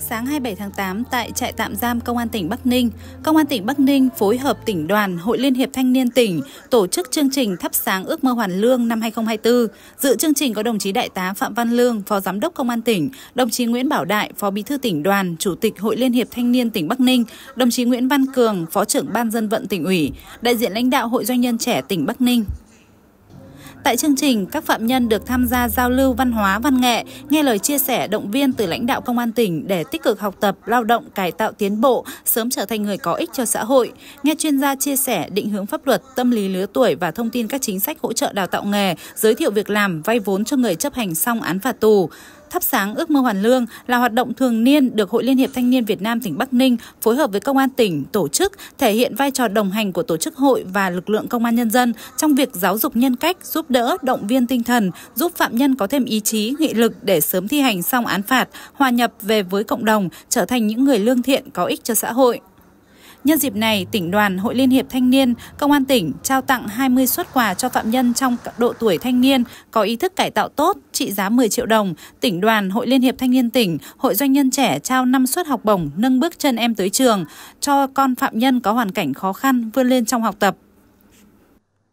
sáng 27 tháng 8 tại trại tạm giam Công an tỉnh Bắc Ninh, Công an tỉnh Bắc Ninh phối hợp tỉnh đoàn Hội Liên hiệp Thanh niên tỉnh tổ chức chương trình thắp sáng ước mơ hoàn lương năm 2024. Dự chương trình có đồng chí Đại tá Phạm Văn Lương, Phó Giám đốc Công an tỉnh, đồng chí Nguyễn Bảo Đại, Phó Bí thư tỉnh đoàn, Chủ tịch Hội Liên hiệp Thanh niên tỉnh Bắc Ninh, đồng chí Nguyễn Văn Cường, Phó trưởng Ban dân vận tỉnh ủy, đại diện lãnh đạo Hội doanh nhân trẻ tỉnh Bắc Ninh. Tại chương trình, các phạm nhân được tham gia giao lưu văn hóa, văn nghệ, nghe lời chia sẻ động viên từ lãnh đạo công an tỉnh để tích cực học tập, lao động, cải tạo tiến bộ, sớm trở thành người có ích cho xã hội. Nghe chuyên gia chia sẻ định hướng pháp luật, tâm lý lứa tuổi và thông tin các chính sách hỗ trợ đào tạo nghề, giới thiệu việc làm, vay vốn cho người chấp hành xong án phạt tù. Thắp sáng ước mơ hoàn lương là hoạt động thường niên được Hội Liên hiệp Thanh niên Việt Nam tỉnh Bắc Ninh phối hợp với Công an tỉnh tổ chức, thể hiện vai trò đồng hành của tổ chức hội và lực lượng công an nhân dân trong việc giáo dục nhân cách, giúp đỡ, động viên tinh thần, giúp phạm nhân có thêm ý chí, nghị lực để sớm thi hành xong án phạt, hòa nhập về với cộng đồng, trở thành những người lương thiện có ích cho xã hội. Nhân dịp này, tỉnh đoàn, Hội Liên hiệp Thanh niên, Công an tỉnh trao tặng 20 xuất quà cho phạm nhân trong độ tuổi thanh niên có ý thức cải tạo tốt trị giá 10 triệu đồng. Tỉnh đoàn, Hội Liên hiệp Thanh niên tỉnh, Hội Doanh nhân trẻ trao 5 suất học bổng nâng bước chân em tới trường cho con phạm nhân có hoàn cảnh khó khăn vươn lên trong học tập.